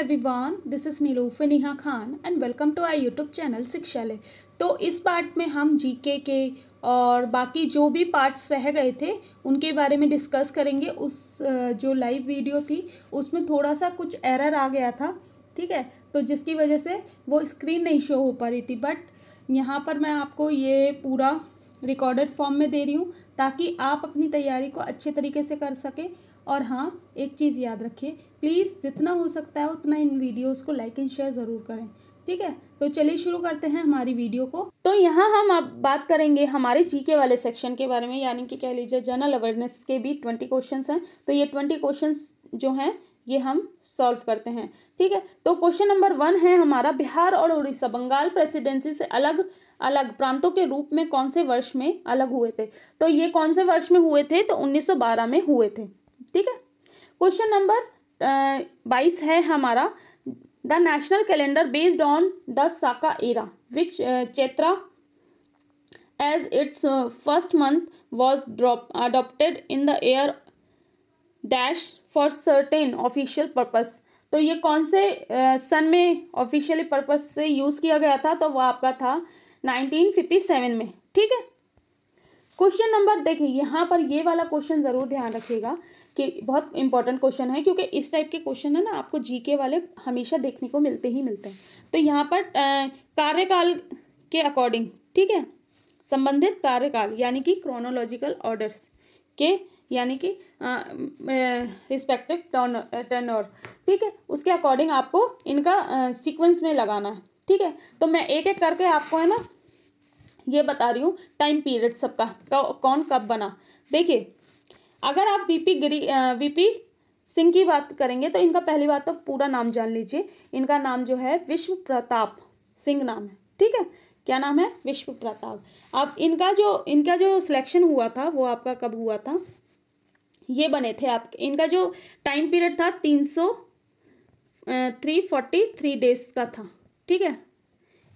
Everyone this is Niluf Neha Khan and welcome to I YouTube channel Shikshalaya तो इस part में हम जीके के और बाकी जो भी पार्ट्स रह गए थे उनके बारे में डिस्कस करेंगे उस जो लाइव वीडियो थी उसमें थोड़ा सा कुछ एरर आ गया था ठीक है तो जिसकी वजह से वो स्क्रीन नहीं शो हो पा रही थी बट यहाँ पर मैं आपको ये पूरा रिकॉर्डेड फॉर्म में दे रही हूँ ताकि आप अपनी तैयारी को अच्छे तरीके से कर सकें और हाँ एक चीज़ याद रखिए प्लीज़ जितना हो सकता है उतना इन वीडियोज़ को लाइक एंड शेयर ज़रूर करें ठीक है तो चलिए शुरू करते हैं हमारी वीडियो को तो यहाँ हम आप बात करेंगे हमारे जीके वाले सेक्शन के बारे में यानी कि कह लीजिए जनरल अवेयरनेस के भी ट्वेंटी क्वेश्चंस हैं तो ये ट्वेंटी क्वेश्चंस जो हैं ये हम सॉल्व करते हैं ठीक है तो क्वेश्चन नंबर वन है हमारा बिहार और उड़ीसा बंगाल प्रेसिडेंसी से अलग अलग प्रांतों के रूप में कौन से वर्ष में अलग हुए थे तो ये कौन से वर्ष में हुए थे तो 1912 में हुए थे ठीक है क्वेश्चन नंबर बाईस है हमारा the national calendar based on the Saka era which Chaitra as its first month was was drop, adopted in the year dash for certain तो ये कौन से सन में ऑफिशियली पर्पस से यूज़ किया गया था तो वो आपका था 1957 में ठीक है क्वेश्चन नंबर देखिए यहाँ पर ये वाला क्वेश्चन ज़रूर ध्यान रखिएगा कि बहुत इंपॉर्टेंट क्वेश्चन है क्योंकि इस टाइप के क्वेश्चन है ना आपको जीके वाले हमेशा देखने को मिलते ही मिलते हैं तो यहाँ पर कार्यकाल के अकॉर्डिंग ठीक है संबंधित कार्यकाल यानी कि क्रोनोलॉजिकल ऑर्डर्स के यानी कि रिस्पेक्टिव और ठीक है उसके अकॉर्डिंग आपको इनका सीक्वेंस में लगाना है ठीक है तो मैं एक एक करके आपको है ना ये बता रही हूँ टाइम पीरियड सबका कौन कब बना देखिए अगर आप वीपी गिरी वीपी सिंह की बात करेंगे तो इनका पहली बात तो पूरा नाम जान लीजिए इनका नाम जो है विश्व प्रताप सिंह नाम है ठीक है क्या नाम है विश्व प्रताप अब इनका जो इनका जो सिलेक्शन हुआ था वो आपका कब हुआ था ये बने थे आप इनका जो टाइम पीरियड था तीन सौ थ्री फोर्टी थ्री डेज का था ठीक है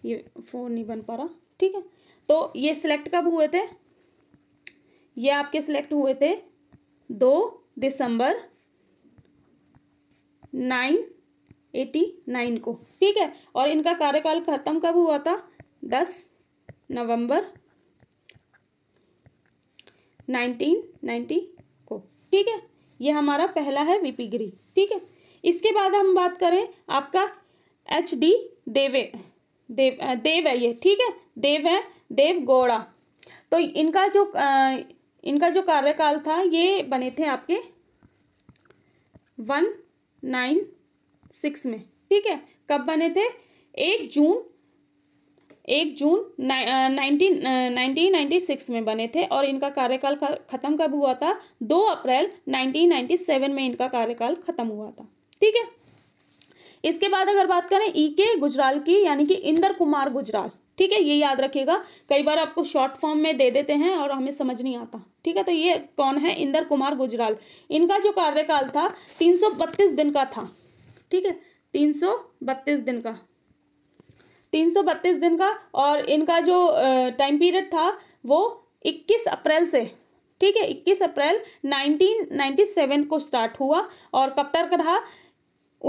ये फोन नहीं बन पा रहा ठीक है तो ये सिलेक्ट कब हुए थे ये आपके सिलेक्ट हुए थे दो दिसंबर नाइन एटी नाइन को ठीक है और इनका कार्यकाल खत्म कब हुआ था दस नवंबर नाइनटीन नाइन्टी को ठीक है ये हमारा पहला है वीपी गिरी ठीक है इसके बाद हम बात करें आपका एच डी देवे देव देव है ये ठीक है देव है देव गौड़ा तो इनका जो इनका जो कार्यकाल था ये बने थे आपके वन नाइन सिक्स में ठीक है कब बने थे एक जून एक जून नाइनटीन नाइनटीन नाइन्टी सिक्स में बने थे और इनका कार्यकाल खत्म कब हुआ था दो अप्रैल नाइनटीन नाइन्टी सेवन में इनका कार्यकाल खत्म हुआ था ठीक है इसके बाद अगर बात करें ई e के गुजराल की यानी कि इंदर कुमार गुजराल ठीक है ये याद रखिएगा कई बार आपको शॉर्ट फॉर्म में दे देते हैं और हमें समझ नहीं आता ठीक है तो ये कौन है इंदर कुमार गुजराल इनका जो कार्यकाल था 332 दिन का था ठीक है 332 दिन का 332 दिन का और इनका जो टाइम पीरियड था वो 21 अप्रैल से ठीक है 21 अप्रैल 1997 को स्टार्ट हुआ और कब तक रहा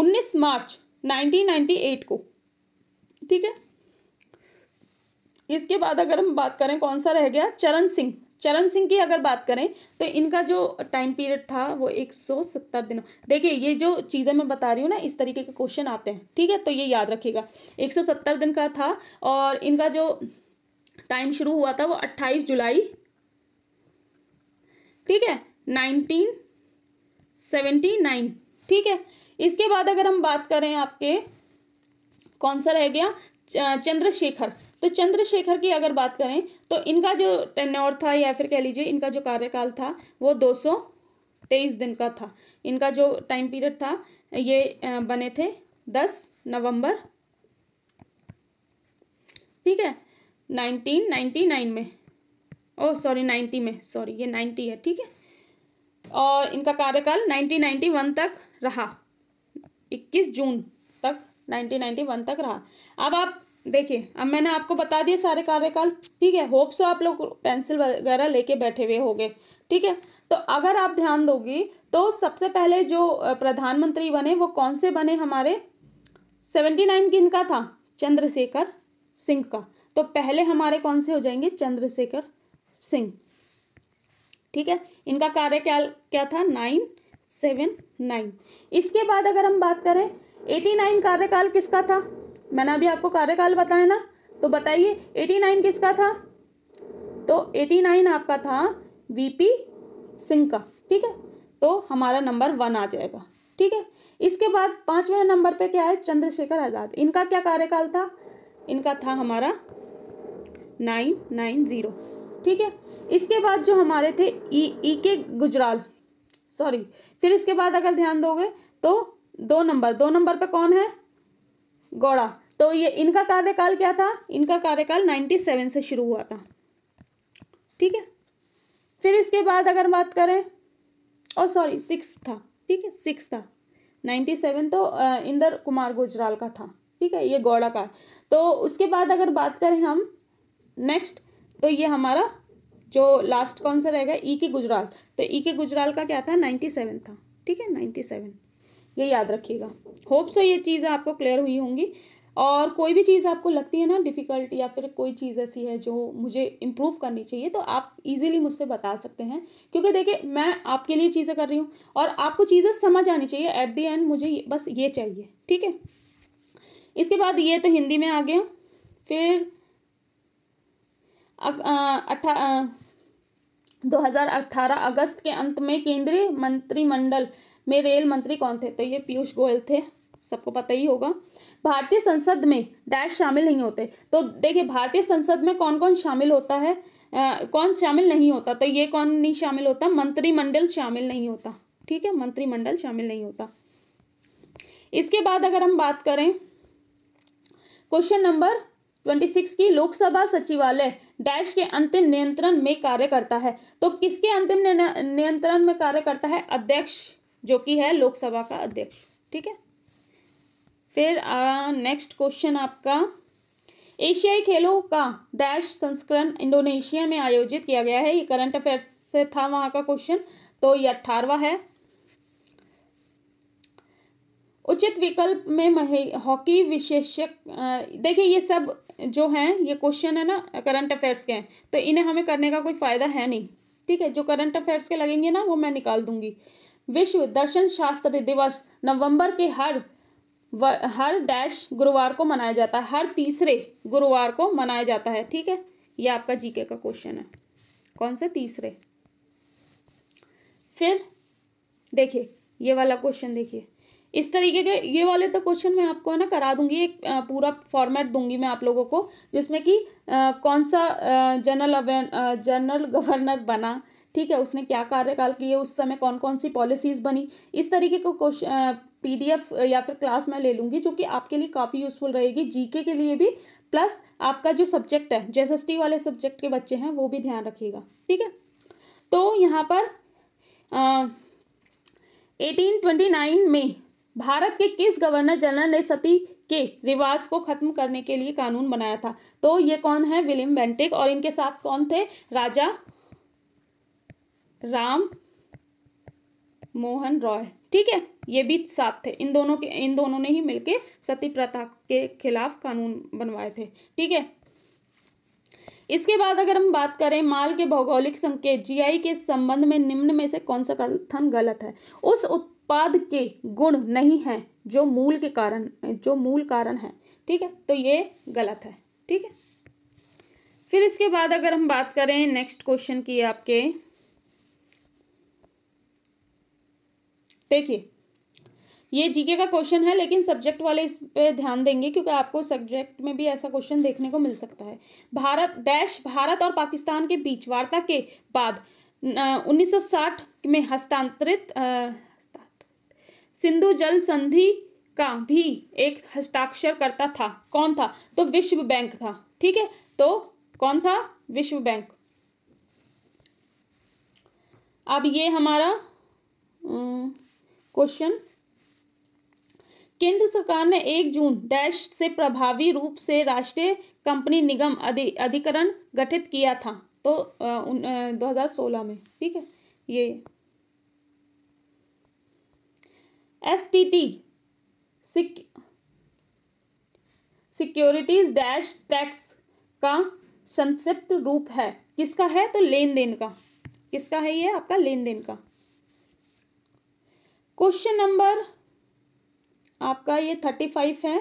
19 मार्च 1998 को ठीक है इसके बाद अगर हम बात करें कौन सा रह गया चरण सिंह चरण सिंह की अगर बात करें तो इनका जो टाइम पीरियड था वो एक सौ सत्तर दिनों देखिए ये जो चीज़ें मैं बता रही हूँ ना इस तरीके के क्वेश्चन आते हैं ठीक है तो ये याद रखिएगा एक सौ सत्तर दिन का था और इनका जो टाइम शुरू हुआ था वो अट्ठाईस जुलाई ठीक है नाइनटीन सेवेंटी नाइन ठीक है इसके बाद अगर हम बात करें आपके कौन सा रह गया चंद्रशेखर तो चंद्रशेखर की अगर बात करें तो इनका जो टेन्योर था या फिर कह लीजिए इनका जो कार्यकाल था वो दो तेईस दिन का था इनका जो टाइम पीरियड था ये बने थे दस नवंबर ठीक है नाइनटीन नाइन्टी नाइन में ओ सॉरी नाइन्टी में सॉरी ये नाइन्टी है ठीक है और इनका कार्यकाल नाइनटीन नाइन्टी वन तक रहा इक्कीस जून तक नाइनटीन नाइन्टी वन तक रहा अब आप देखिए अब मैंने आपको बता दिया सारे कार्यकाल ठीक है होप्स आप लोग पेंसिल वगैरह लेके बैठे हुए होंगे ठीक है तो अगर आप ध्यान दोगी तो सबसे पहले जो प्रधानमंत्री बने वो कौन से बने हमारे सेवेंटी नाइन किन का था चंद्रशेखर सिंह का तो पहले हमारे कौन से हो जाएंगे चंद्रशेखर सिंह ठीक है इनका कार्यकाल क्या था नाइन सेवन नाइन इसके बाद अगर हम बात करें एटी नाइन कार्यकाल किसका था मैंने अभी आपको कार्यकाल बताया ना तो बताइए एटी नाइन किसका था तो एटी नाइन आपका था वीपी सिंह का ठीक है तो हमारा नंबर वन आ जाएगा ठीक है इसके बाद पांचवें नंबर पे क्या है चंद्रशेखर आज़ाद इनका क्या कार्यकाल था इनका था हमारा नाइन नाइन ज़ीरो ठीक है इसके बाद जो हमारे थे ई ई के गुजराल सॉरी फिर इसके बाद अगर ध्यान दोगे तो दो नंबर दो नंबर पे कौन है गौड़ा तो ये इनका कार्यकाल क्या था इनका कार्यकाल 97 से शुरू हुआ था ठीक है फिर इसके बाद अगर बात करें और सॉरी सिक्स था ठीक है सिक्स था नाइन्टी सेवन तो इंदर कुमार गुजराल का था ठीक है ये गौड़ा का तो उसके बाद अगर बात करें हम नेक्स्ट तो ये हमारा जो लास्ट कौन सा रहेगा ई e के गुजराल तो ई e के गुजराल का क्या था नाइन्टी सेवन था ठीक है नाइन्टी सेवन ये याद रखिएगा होप सो ये चीज़ें आपको क्लियर हुई होंगी और कोई भी चीज़ आपको लगती है ना डिफ़िकल्ट या फिर कोई चीज़ ऐसी है जो मुझे इम्प्रूव करनी चाहिए तो आप इजीली मुझसे बता सकते हैं क्योंकि देखिए मैं आपके लिए चीज़ें कर रही हूँ और आपको चीज़ें समझ आनी चाहिए एट दी एंड मुझे बस ये चाहिए ठीक है इसके बाद ये तो हिंदी में आ गया फिर अट्ठा दो हज़ार अट्ठारह अगस्त के अंत में केंद्रीय मंत्रिमंडल में रेल मंत्री कौन थे तो ये पीयूष गोयल थे सबको पता ही होगा भारतीय संसद में डैश शामिल नहीं होते तो देखिए भारतीय संसद में कौन कौन शामिल होता है आ, कौन शामिल नहीं होता तो ये कौन नहीं शामिल होता मंत्रिमंडल शामिल नहीं होता ठीक है मंत्रिमंडल शामिल नहीं होता इसके बाद अगर हम बात करें क्वेश्चन नंबर ट्वेंटी सिक्स की लोकसभा सचिवालय डैश के अंतिम नियंत्रण में कार्य करता है तो किसके अंतिम नियंत्रण में कार्य करता है अध्यक्ष जो कि है लोकसभा का अध्यक्ष ठीक है फिर नेक्स्ट क्वेश्चन आपका एशियाई खेलों का डैश संस्करण इंडोनेशिया में आयोजित किया गया है ये करंट अफेयर से था वहां का क्वेश्चन तो ये अट्ठारवा है उचित विकल्प में हॉकी विशेषज्ञ देखिए ये सब जो हैं ये क्वेश्चन है ना करंट अफेयर्स के हैं तो इन्हें हमें करने का कोई फ़ायदा है नहीं ठीक है जो करंट अफेयर्स के लगेंगे ना वो मैं निकाल दूंगी विश्व दर्शन शास्त्र दिवस नवंबर के हर हर डैश गुरुवार को मनाया जाता है हर तीसरे गुरुवार को मनाया जाता है ठीक है ये आपका जीके का क्वेश्चन है कौन से तीसरे फिर देखिए ये वाला क्वेश्चन देखिए इस तरीके के ये वाले तो क्वेश्चन मैं आपको है ना करा दूंगी एक पूरा फॉर्मेट दूंगी मैं आप लोगों को जिसमें कि कौन सा जनरल जनरल गवर्नर बना ठीक है उसने क्या कार्यकाल किए उस समय कौन कौन सी पॉलिसीज बनी इस तरीके को क्वेश्चन पीडीएफ या फिर क्लास मैं ले लूंगी जो कि आपके लिए काफ़ी यूज़फुल रहेगी जीके के लिए भी प्लस आपका जो सब्जेक्ट है जेएसएसटी वाले सब्जेक्ट के बच्चे हैं वो भी ध्यान रखिएगा ठीक है तो यहाँ पर एटीन ट्वेंटी नाइन में भारत के किस गवर्नर जनरल ने सती के रिवाज को खत्म करने के लिए कानून बनाया था तो ये कौन है विलियम बेंटिक और इनके साथ कौन थे राजा राम मोहन रॉय ठीक है ये भी साथ थे इन दोनों के इन दोनों ने ही मिलकर सती प्रथा के खिलाफ कानून बनवाए थे ठीक है इसके बाद अगर हम बात करें माल के भौगोलिक संकेत जीआई के संबंध में निम्न में से कौन सा कथन गलत है उस उत्पाद के गुण नहीं है जो मूल के कारण जो मूल कारण है ठीक है तो ये गलत है ठीक है फिर इसके बाद अगर हम बात करें नेक्स्ट क्वेश्चन की आपके देखिए ये जीके का क्वेश्चन है लेकिन सब्जेक्ट वाले इस पे ध्यान देंगे क्योंकि आपको सब्जेक्ट में भी ऐसा क्वेश्चन देखने को मिल सकता है भारत डैश भारत और पाकिस्तान के बीच वार्ता के बाद उन्नीस में हस्तांतरित सिंधु जल संधि का भी एक हस्ताक्षर करता था कौन था तो विश्व बैंक था ठीक है तो कौन था विश्व बैंक अब ये हमारा क्वेश्चन केंद्र सरकार ने एक जून डैश से प्रभावी रूप से राष्ट्रीय कंपनी निगम अधि, अधिकरण गठित किया था तो आ, उन, आ, 2016 में ठीक है ये S T T securities dash tax का संक्षिप्त रूप है किसका है तो लेन देन का किसका है ये आपका लेन देन का क्वेश्चन नंबर आपका ये थर्टी फाइव है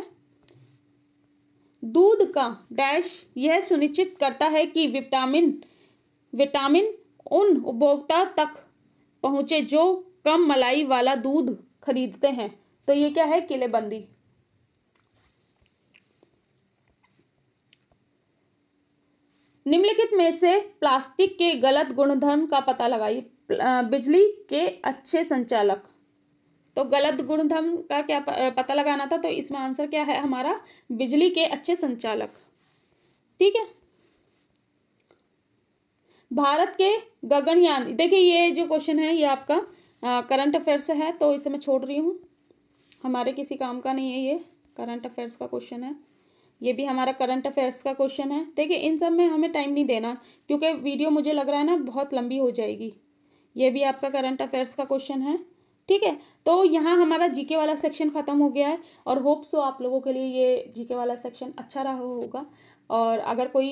दूध का डैश यह सुनिश्चित करता है कि विटामिन विटामिन उन उपभोक्ता तक पहुंचे जो कम मलाई वाला दूध खरीदते हैं तो ये क्या है किलेबंदी निम्नलिखित में से प्लास्टिक के गलत गुणधर्म का पता लगाइए बिजली के अच्छे संचालक तो गलत गुणधर्म का क्या पता लगाना था तो इसमें आंसर क्या है हमारा बिजली के अच्छे संचालक ठीक है भारत के गगनयान देखिए ये जो क्वेश्चन है ये आपका करंट अफेयर्स है तो इसे मैं छोड़ रही हूँ हमारे किसी काम का नहीं है ये करंट अफेयर्स का क्वेश्चन है ये भी हमारा करंट अफेयर्स का क्वेश्चन है देखिए इन सब में हमें टाइम नहीं देना क्योंकि वीडियो मुझे लग रहा है ना बहुत लंबी हो जाएगी ये भी आपका करंट अफेयर्स का क्वेश्चन है ठीक है तो यहाँ हमारा जीके वाला सेक्शन ख़त्म हो गया है और होप सो तो आप लोगों के लिए ये जीके वाला सेक्शन अच्छा रहा होगा और अगर कोई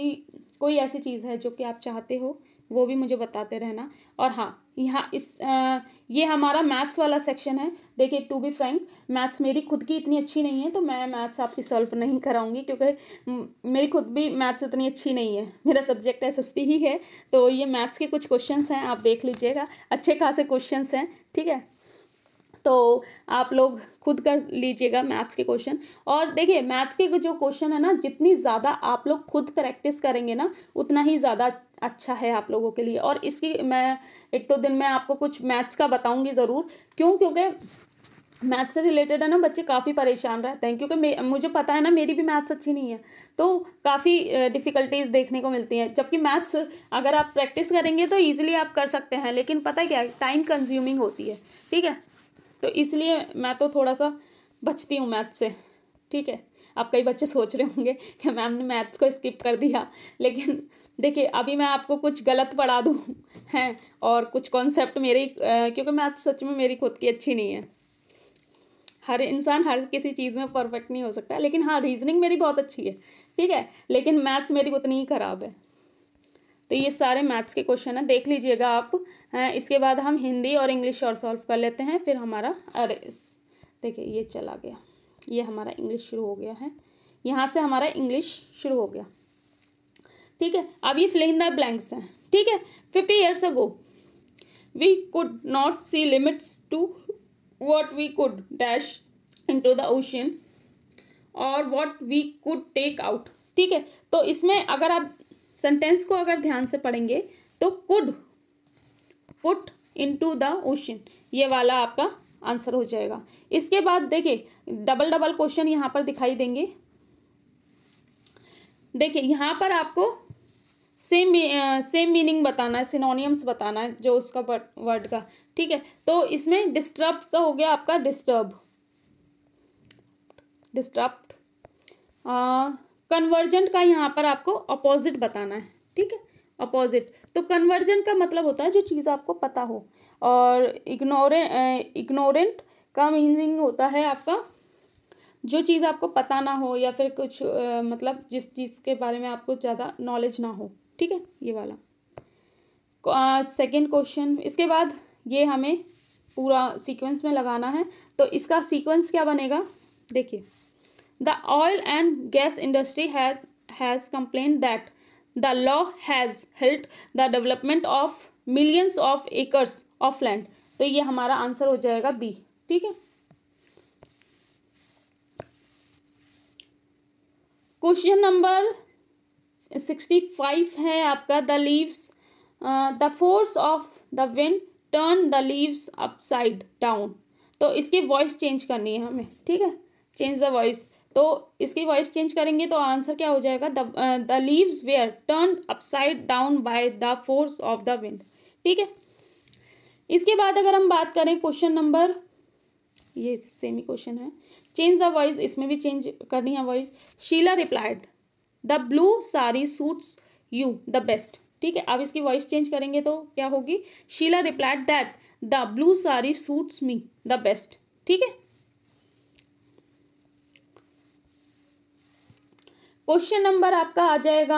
कोई ऐसी चीज़ है जो कि आप चाहते हो वो भी मुझे बताते रहना और हाँ यहाँ इस आ, ये हमारा मैथ्स वाला सेक्शन है देखिए टू बी फ्रैंक मैथ्स मेरी खुद की इतनी अच्छी नहीं है तो मैं मैथ्स आपकी सॉल्व नहीं कराऊंगी क्योंकि मेरी खुद भी मैथ्स इतनी अच्छी नहीं है मेरा सब्जेक्ट एस ही है तो ये मैथ्स के कुछ क्वेश्चंस हैं आप देख लीजिएगा अच्छे खासे क्वेश्चंस हैं ठीक है तो आप लोग खुद कर लीजिएगा मैथ्स के क्वेश्चन और देखिए मैथ्स के जो क्वेश्चन है ना जितनी ज़्यादा आप लोग खुद प्रैक्टिस करेंगे ना उतना ही ज़्यादा अच्छा है आप लोगों के लिए और इसकी मैं एक दो तो दिन में आपको कुछ मैथ्स का बताऊँगी ज़रूर क्यों क्योंकि मैथ्स से रिलेटेड है ना बच्चे काफ़ी परेशान रहते हैं क्योंकि मुझे पता है ना मेरी भी मैथ्स अच्छी नहीं है तो काफ़ी डिफ़िकल्टीज़ देखने को मिलती हैं जबकि मैथ्स अगर आप प्रैक्टिस करेंगे तो ईजिली आप कर सकते हैं लेकिन पता है क्या टाइम कंज्यूमिंग होती है ठीक है तो इसलिए मैं तो थोड़ा सा बचती हूँ मैथ से ठीक है अब कई बच्चे सोच रहे होंगे कि मैम ने मैथ्स को स्किप कर दिया लेकिन देखिए अभी मैं आपको कुछ गलत पढ़ा दूँ हैं और कुछ कॉन्सेप्ट मेरी क्योंकि मैथ्स सच में मेरी खुद की अच्छी नहीं है हर इंसान हर किसी चीज़ में परफेक्ट नहीं हो सकता लेकिन हाँ रीजनिंग मेरी बहुत अच्छी है ठीक है लेकिन मैथ्स मेरी उतनी ही ख़राब है तो ये सारे मैथ्स के क्वेश्चन है देख लीजिएगा आप इसके बाद हम हिंदी और इंग्लिश और सॉल्व कर लेते हैं फिर हमारा अरे देखिए ये चला गया ये हमारा इंग्लिश शुरू हो गया है यहाँ से हमारा इंग्लिश शुरू हो गया ठीक है अब ये फिलिंग द ब्लैंक्स हैं ठीक है fifty years ago we could not see limits to what we could dash into the ocean और what we could take out ठीक है तो इसमें अगर आप सेंटेंस को अगर ध्यान से पढ़ेंगे तो could put into the ocean ये वाला आपका आंसर हो जाएगा इसके बाद देखिए डबल डबल क्वेश्चन यहाँ पर दिखाई देंगे देखिए यहाँ पर आपको सेम सेम मीनिंग बताना है सिनोनियम्स बताना है जो उसका वर्ड का ठीक है तो इसमें डिस्टर्ब का तो हो गया आपका डिस्टर्ब डिस्टर्ब कन्वर्जेंट का यहाँ पर आपको अपोजिट बताना है ठीक है अपोजिट तो कन्वर्जेंट का मतलब होता है जो चीज़ आपको पता हो और इग्नोरे इग्नोरेंट का मीनिंग होता है आपका जो चीज़ आपको पता ना हो या फिर कुछ आ, मतलब जिस चीज़ के बारे में आपको ज़्यादा नॉलेज ना हो ठीक है ये वाला सेकेंड क्वेश्चन इसके बाद ये हमें पूरा सीक्वेंस में लगाना है तो इसका सीक्वेंस क्या बनेगा देखिए The oil and gas industry has, has complained that the law has helped the development of millions of acres of land. तो ये हमारा आंसर हो जाएगा बी ठीक है क्वेश्चन नंबर सिक्सटी फाइव है आपका the leaves the force of the wind turn the leaves upside down तो इसकी वॉइस चेंज करनी है हमें ठीक है चेंज द वॉइस तो इसकी वॉइस चेंज करेंगे तो आंसर क्या हो जाएगा the leaves were turn upside down by the force of the wind ठीक है इसके बाद अगर हम बात करें क्वेश्चन नंबर ये सेम ही क्वेश्चन है चेंज द वॉइस इसमें भी चेंज करनी है voice Sheela replied the blue sari suits you the best ठीक है अब इसकी वॉइस चेंज करेंगे तो क्या होगी Sheela replied that the blue sari suits me the best ठीक है क्वेश्चन नंबर आपका आ जाएगा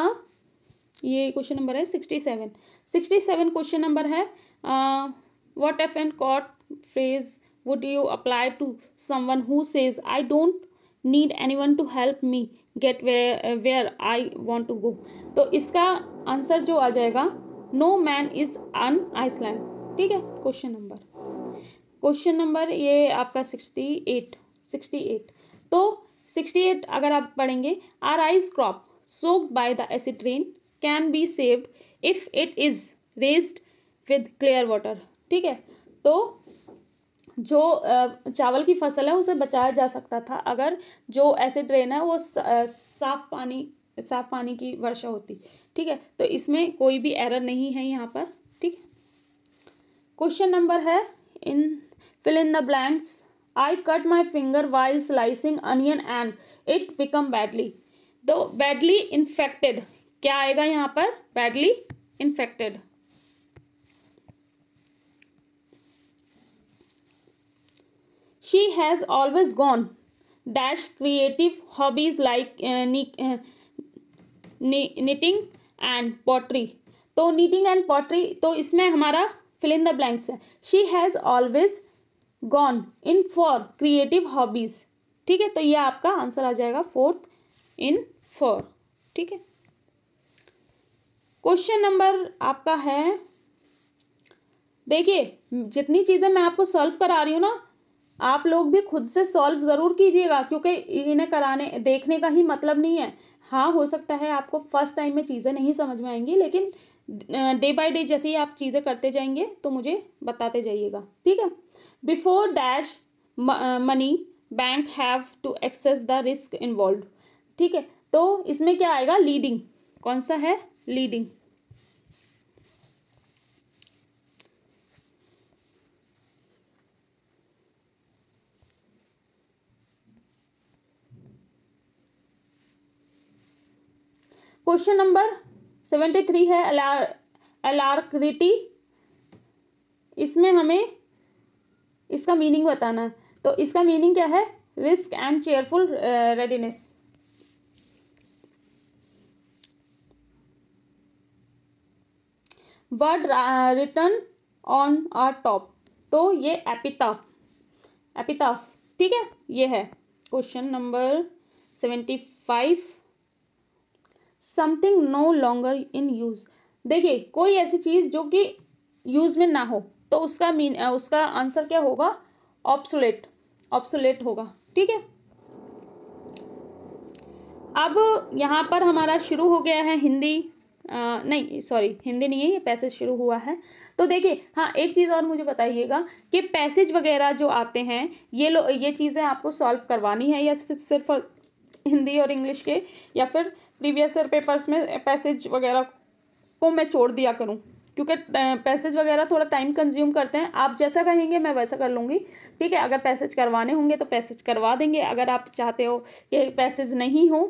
ये क्वेश्चन नंबर है sixty seven sixty seven question number है what F and caught phrase would you apply to someone who I don't need anyone to help me get where where I want to go तो इसका आंसर जो आ जाएगा no man is an island ठीक है question number question number ये आपका सिक्सटी एट सिक्सटी एट तो सिक्सटी एट अगर आप पढ़ेंगे our ice crop soak by the acid rain can be saved if it is raise with clear water ठीक है तो जो चावल की फसल है उसे बचाया जा सकता था अगर जो एसिड रेन है वो साफ पानी साफ पानी की वर्षा होती ठीक है तो इसमें कोई भी एरर नहीं है यहाँ पर ठीक है क्वेश्चन नंबर है in fill in the blanks I cut my finger while slicing onion and it become badly दो बैडली इन्फेक्टेड क्या आएगा यहाँ पर badly infected She has always gone dash creative hobbies like uh, knitting and pottery. तो knitting and pottery तो इसमें हमारा fill in the blanks है. She has always gone in for creative hobbies ठीक है तो ये आपका आंसर आ जाएगा फोर्थ इन फॉर ठीक है क्वेश्चन नंबर आपका है देखिए जितनी चीज़ें मैं आपको सॉल्व करा रही हूँ ना आप लोग भी खुद से सॉल्व ज़रूर कीजिएगा क्योंकि इन्हें कराने देखने का ही मतलब नहीं है हाँ हो सकता है आपको फर्स्ट टाइम में चीज़ें नहीं समझ में आएंगी लेकिन डे बाय डे जैसे ही आप चीज़ें करते जाएंगे तो मुझे बताते जाइएगा ठीक है before dash money bank have to access the risk involve ठीक है तो इसमें क्या आएगा लीडिंग कौन सा है leading question number seventy three है अलार अलार्क्रिटी इसमें हमें इसका मीनिंग बताना है तो इसका मीनिंग क्या है risk and cheerful readiness word written on a tomb तो ये एपिताफ एपिताफ ठीक है ये है question number seventy five something no longer in use देखिए कोई ऐसी चीज़ जो कि यूज़ में ना हो तो उसका मीन उसका आंसर क्या होगा ऑप्सुलेट ऑप्सुलेट होगा ठीक है अब यहाँ पर हमारा शुरू हो गया है हिंदी आ, नहीं सॉरी हिंदी नहीं है ये पैसेज शुरू हुआ है तो देखिए हाँ एक चीज़ और मुझे बताइएगा कि पैसेज वगैरह जो आते हैं ये लो ये चीज़ें आपको सॉल्व करवानी है या फिर सिर्फ हिंदी और इंग्लिश के या फिर प्रीवियस ईयर पेपर्स में पैसेज वगैरह को मैं छोड़ दिया करूँ क्योंकि पैसेज वगैरह थोड़ा टाइम कंज्यूम करते हैं आप जैसा कहेंगे मैं वैसा कर लूँगी ठीक है अगर पैसेज करवाने होंगे तो पैसेज करवा देंगे अगर आप चाहते हो कि पैसेज नहीं हो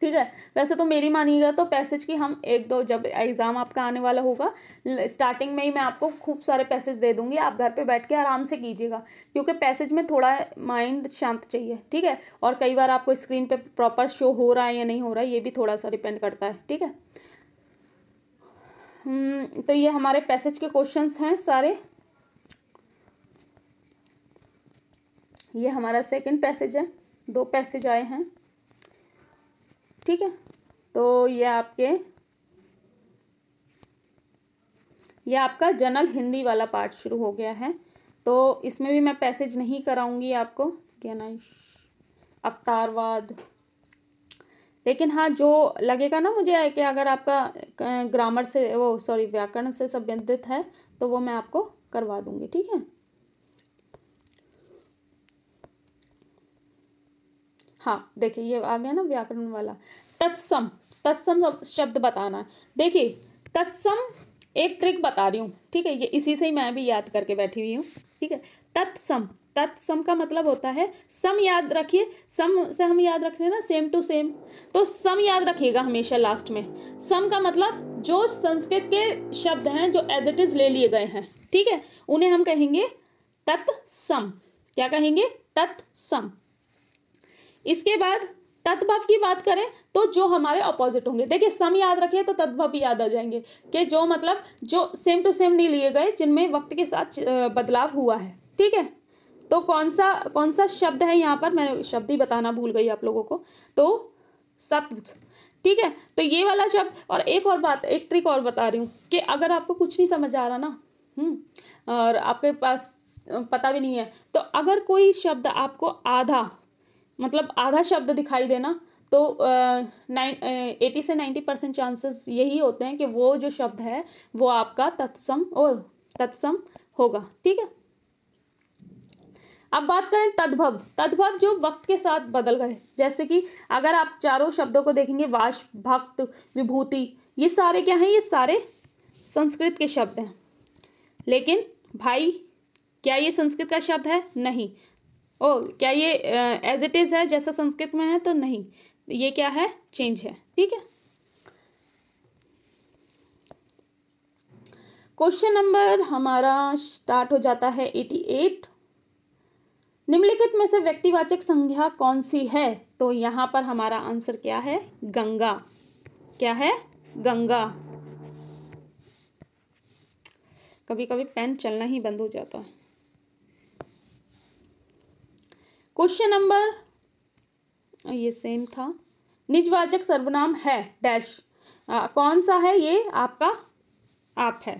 ठीक है वैसे तो मेरी मानिएगा तो पैसेज की हम एक दो जब एग्ज़ाम आपका आने वाला होगा स्टार्टिंग में ही मैं आपको खूब सारे पैसेज दे दूंगी आप घर पे बैठ के आराम से कीजिएगा क्योंकि पैसेज में थोड़ा माइंड शांत चाहिए ठीक है और कई बार आपको स्क्रीन पे प्रॉपर शो हो रहा है या नहीं हो रहा है ये भी थोड़ा सा डिपेंड करता है ठीक है हम्म, तो ये हमारे पैसेज के क्वेश्चन हैं सारे ये हमारा सेकेंड पैसेज है दो पैसेज आए हैं ठीक है तो ये आपके ये आपका जनरल हिंदी वाला पार्ट शुरू हो गया है तो इसमें भी मैं पैसेज नहीं कराऊंगी आपको ना अवतारवाद लेकिन हाँ जो लगेगा ना मुझे कि अगर आपका ग्रामर से वो सॉरी व्याकरण से संबंधित है तो वो मैं आपको करवा दूंगी ठीक है हाँ देखिए ये आ गया ना व्याकरण वाला तत्सम तत्सम शब्द बताना देखिए तत्सम एक ट्रिक बता रही हूँ ठीक है ये इसी से ही मैं भी याद करके बैठी हुई हूँ ठीक है तत्सम तत्सम का मतलब होता है सम याद रखिए सम से हम याद रख रहे हैं ना सेम टू सेम तो सम याद रखिएगा हमेशा लास्ट में सम का मतलब जो संस्कृत के शब्द हैं जो एज इट इज ले लिए गए हैं ठीक है उन्हें हम कहेंगे तत्सम क्या कहेंगे तत्सम इसके बाद तत्भव की बात करें तो जो हमारे अपोजिट होंगे देखिए सम याद रखिए तो तत्भव भी याद आ जाएंगे कि जो मतलब जो सेम टू सेम नहीं लिए गए जिनमें वक्त के साथ बदलाव हुआ है ठीक है तो कौन सा कौन सा शब्द है यहाँ पर मैं शब्द ही बताना भूल गई आप लोगों को तो सत्व ठीक है तो ये वाला शब्द और एक और बात एक ट्रिक और बता रही हूँ कि अगर आपको कुछ नहीं समझ आ रहा ना हम्म, और आपके पास पता भी नहीं है तो अगर कोई शब्द आपको आधा मतलब आधा शब्द दिखाई देना तो नाइन एटी से नाइन्टी परसेंट चांसेस यही होते हैं कि वो जो शब्द है वो आपका तत्सम ओ तत्सम होगा ठीक है अब बात करें तद्भव तद्भव जो वक्त के साथ बदल गए जैसे कि अगर आप चारों शब्दों को देखेंगे वाश भक्त विभूति ये सारे क्या हैं ये सारे संस्कृत के शब्द हैं लेकिन भाई क्या ये संस्कृत का शब्द है नहीं ओ क्या ये एज इट इज़ है जैसा संस्कृत में है तो नहीं ये क्या है चेंज है ठीक है क्वेश्चन नंबर हमारा स्टार्ट हो जाता है एटी एट निम्नलिखित में से व्यक्तिवाचक संज्ञा कौन सी है तो यहां पर हमारा आंसर क्या है गंगा क्या है गंगा कभी कभी पेन चलना ही बंद हो जाता है क्वेश्चन नंबर ये सेम था निजवाचक सर्वनाम है डैश कौन सा है ये आपका आप है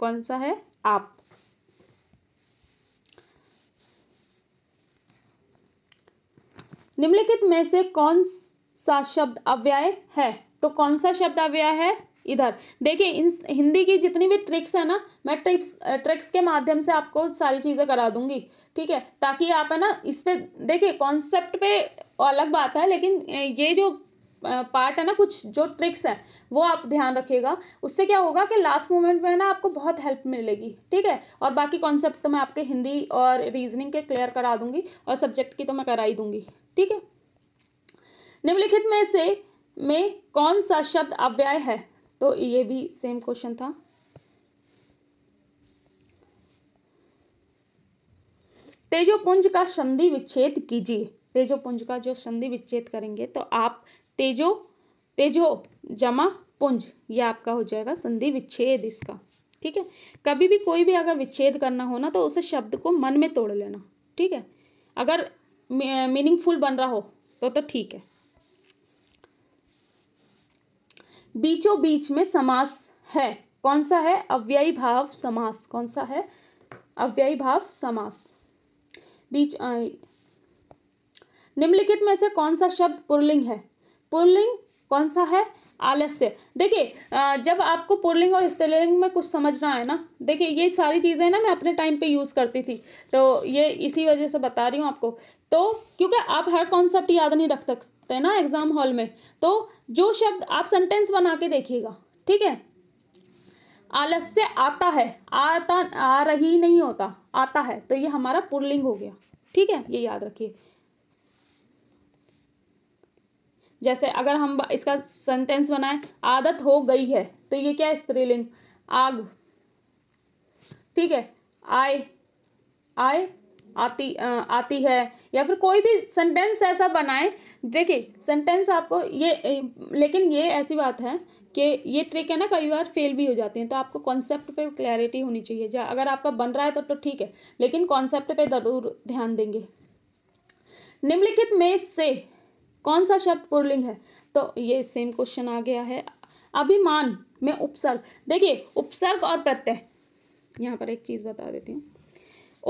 कौन सा है आप निम्नलिखित में से कौन सा शब्द अव्यय है तो कौन सा शब्द अव्यय है इधर देखिए इन हिंदी की जितनी भी ट्रिक्स है ना मैं ट्रिक्स ट्रिक्स के माध्यम से आपको सारी चीज़ें करा दूंगी ठीक है ताकि आप है ना इस पर देखिए कॉन्सेप्ट पे अलग बात है लेकिन ये जो पार्ट है ना कुछ जो ट्रिक्स हैं वो आप ध्यान रखिएगा उससे क्या होगा कि लास्ट मोमेंट में ना आपको बहुत हेल्प मिलेगी ठीक है और बाकी कॉन्सेप्ट तो मैं आपके हिंदी और रीजनिंग के क्लियर करा दूंगी और सब्जेक्ट की तो मैं करा ही दूंगी ठीक है निम्नलिखित में से में कौन सा शब्द अव्यय है तो ये भी सेम क्वेश्चन था तेजोपुंज का संधि विच्छेद कीजिए तेजोपुंज का जो संधि विच्छेद करेंगे तो आप तेजो तेजो जमा पुंज ये आपका हो जाएगा संधि विच्छेद इसका ठीक है कभी भी कोई भी अगर विच्छेद करना हो ना तो उस शब्द को मन में तोड़ लेना ठीक है अगर मीनिंगफुल बन रहा हो तो तो ठीक है बीचों बीच में समास है कौन सा है अव्ययी भाव समास कौन सा है अव्ययी भाव समास बीच निम्नलिखित में से कौन सा शब्द पुरलिंग है पुरलिंग कौन सा है आलस्य देखिए जब आपको पुरलिंग और स्त्रीलिंग में कुछ समझना है ना देखिए ये सारी चीज़ें ना मैं अपने टाइम पे यूज़ करती थी तो ये इसी वजह से बता रही हूँ आपको तो क्योंकि आप हर कॉन्सेप्ट याद नहीं रख सकते ना एग्ज़ाम हॉल में तो जो शब्द आप सेंटेंस बना के देखिएगा ठीक है आलस्य आता है आता आ रही नहीं होता आता है तो ये हमारा पुरलिंग हो गया ठीक है ये याद रखिए जैसे अगर हम इसका सेंटेंस बनाए आदत हो गई है तो ये क्या है स्त्रीलिंग आग ठीक है आए आए आती आ, आती है या फिर कोई भी सेंटेंस ऐसा बनाए देखिए सेंटेंस आपको ये लेकिन ये ऐसी बात है कि ये ट्रिक है ना कई बार फेल भी हो जाती हैं तो आपको कॉन्सेप्ट पे क्लैरिटी होनी चाहिए जा अगर आपका बन रहा है तो तो ठीक है लेकिन कॉन्सेप्ट पे जरूर ध्यान देंगे निम्नलिखित में से कौन सा शब्द पुरलिंग है तो ये सेम क्वेश्चन आ गया है अभिमान में उपसर्ग देखिए उपसर्ग और प्रत्यय यहाँ पर एक चीज़ बता देती हूँ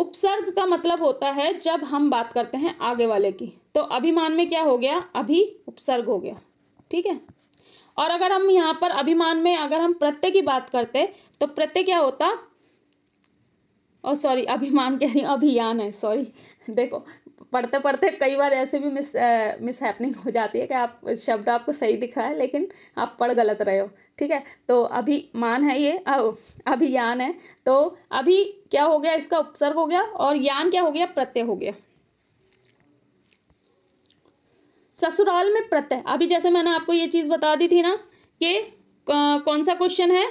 उपसर्ग का मतलब होता है जब हम बात करते हैं आगे वाले की तो अभिमान में क्या हो गया अभी उपसर्ग हो गया ठीक है और अगर हम यहाँ पर अभिमान में अगर हम प्रत्यय की बात करते तो प्रत्यय क्या होता और सॉरी अभिमान कह रही हूँ अभियान है सॉरी देखो पढ़ते पढ़ते कई बार ऐसे भी मिस आ, मिस हैपनिंग हो जाती है कि आप शब्द आपको सही दिख रहा है लेकिन आप पढ़ गलत रहे हो ठीक है तो अभिमान है ये अभियान है तो अभी क्या हो गया इसका उपसर्ग हो गया और यान क्या हो गया प्रत्यय हो गया ससुराल में प्रत्यय अभी जैसे मैंने आपको ये चीज़ बता दी थी ना कि कौन सा क्वेश्चन है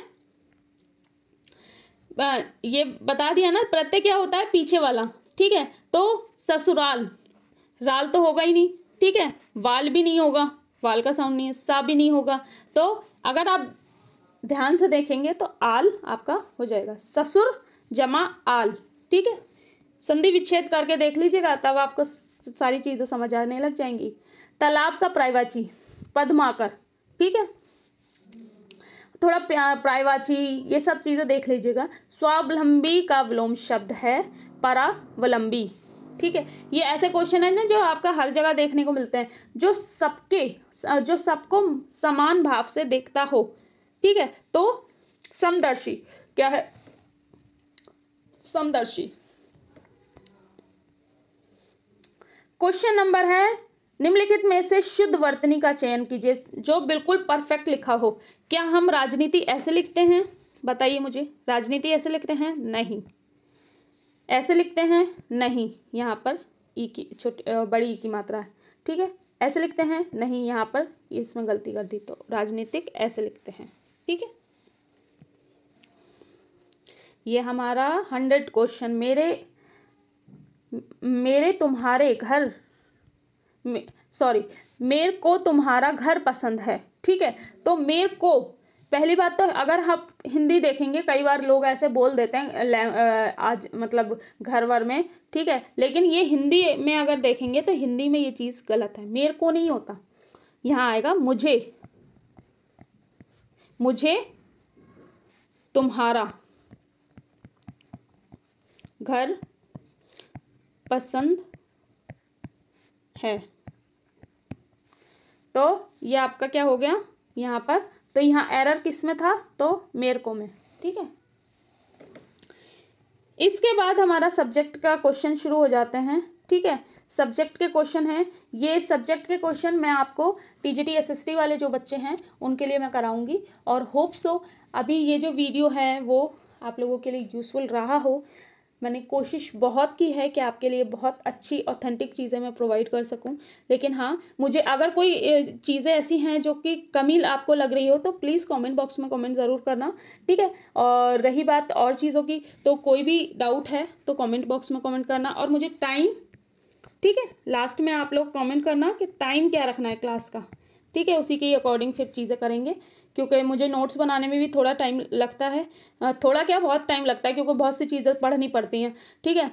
ये बता दिया ना प्रत्यय क्या होता है पीछे वाला ठीक है तो ससुराल राल तो होगा ही नहीं ठीक है वाल भी नहीं होगा वाल का साउंड नहीं है सा भी नहीं होगा तो अगर आप ध्यान से देखेंगे तो आल आपका हो जाएगा ससुर जमा आल ठीक है संधि विच्छेद करके देख लीजिएगा तब आपको सारी चीज़ें समझ आने लग जाएंगी तालाब का प्राइवाची पद्माकर ठीक है थोड़ा प्राइवाची ये सब चीज़ें देख लीजिएगा स्वावलंबी का विलोम शब्द है परावलंबी ठीक है ये ऐसे क्वेश्चन है ना जो आपका हर जगह देखने को मिलते हैं जो सबके जो सबको समान भाव से देखता हो ठीक है तो समदर्शी क्या है समदर्शी क्वेश्चन नंबर है निम्नलिखित में से शुद्ध वर्तनी का चयन कीजिए जो बिल्कुल परफेक्ट लिखा हो क्या हम राजनीति ऐसे लिखते हैं बताइए मुझे राजनीति ऐसे लिखते हैं नहीं ऐसे लिखते हैं नहीं यहाँ पर ई की छोटी बड़ी ई की मात्रा है ठीक है ऐसे लिखते हैं नहीं यहाँ पर इसमें गलती कर दी तो राजनीतिक ऐसे लिखते हैं ठीक है ये हमारा हंड्रेड क्वेश्चन मेरे मेरे तुम्हारे घर सॉरी मेरे को तुम्हारा घर पसंद है ठीक है तो मेरे को पहली बात तो अगर हम हिंदी देखेंगे कई बार लोग ऐसे बोल देते हैं आज मतलब घर वर में ठीक है लेकिन ये हिंदी में अगर देखेंगे तो हिंदी में ये चीज़ गलत है मेरे को नहीं होता यहाँ आएगा मुझे मुझे तुम्हारा घर पसंद है तो ये आपका क्या हो गया यहाँ पर तो यहाँ एरर किस में था तो मेरको में ठीक है इसके बाद हमारा सब्जेक्ट का क्वेश्चन शुरू हो जाते हैं ठीक है सब्जेक्ट के क्वेश्चन हैं ये सब्जेक्ट के क्वेश्चन मैं आपको टीजीटी एसएसटी वाले जो बच्चे हैं उनके लिए मैं कराऊंगी और होप सो अभी ये जो वीडियो है वो आप लोगों के लिए यूज़फुल रहा हो मैंने कोशिश बहुत की है कि आपके लिए बहुत अच्छी ऑथेंटिक चीज़ें मैं प्रोवाइड कर सकूं लेकिन हाँ मुझे अगर कोई चीज़ें ऐसी हैं जो कि कमी आपको लग रही हो तो प्लीज़ कमेंट बॉक्स में कमेंट ज़रूर करना ठीक है और रही बात और चीज़ों की तो कोई भी डाउट है तो कमेंट बॉक्स में कमेंट करना और मुझे टाइम ठीक है लास्ट में आप लोग कॉमेंट करना कि टाइम क्या रखना है क्लास का ठीक है उसी के अकॉर्डिंग फिर चीज़ें करेंगे क्योंकि मुझे नोट्स बनाने में भी थोड़ा टाइम लगता है थोड़ा क्या बहुत टाइम लगता है क्योंकि बहुत सी चीज़ें पढ़नी पड़ती हैं ठीक है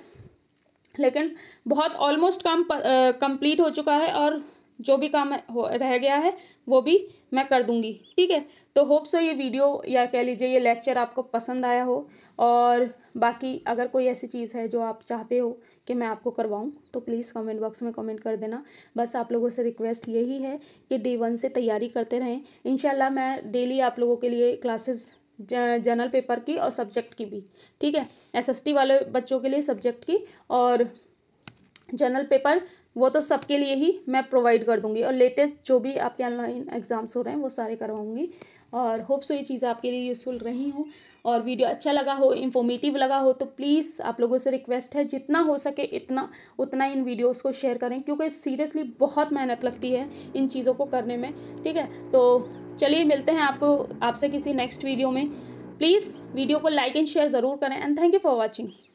लेकिन बहुत ऑलमोस्ट काम कंप्लीट हो चुका है और जो भी काम रह गया है वो भी मैं कर दूंगी ठीक है तो होप सो ये वीडियो या कह लीजिए ये लेक्चर आपको पसंद आया हो और बाकी अगर कोई ऐसी चीज़ है जो आप चाहते हो कि मैं आपको करवाऊं तो प्लीज़ कमेंट बॉक्स में कमेंट कर देना बस आप लोगों से रिक्वेस्ट यही है कि डे वन से तैयारी करते रहें इन मैं डेली आप लोगों के लिए क्लासेस जनरल पेपर की और सब्जेक्ट की भी ठीक है एसएसटी वाले बच्चों के लिए सब्जेक्ट की और जनरल पेपर वो तो सबके लिए ही मैं प्रोवाइड कर दूंगी और लेटेस्ट जो भी आपके ऑनलाइन एग्ज़ाम्स हो रहे हैं वो सारे करवाऊंगी और होप सो ये चीज़ें आपके लिए यूज़फुल रही हों और वीडियो अच्छा लगा हो इन्फॉर्मेटिव लगा हो तो प्लीज़ आप लोगों से रिक्वेस्ट है जितना हो सके इतना उतना इन वीडियोस को शेयर करें क्योंकि सीरियसली बहुत मेहनत लगती है इन चीज़ों को करने में ठीक है तो चलिए मिलते हैं आपको आपसे किसी नेक्स्ट वीडियो में प्लीज़ वीडियो को लाइक एंड शेयर ज़रूर करें and thank you for watching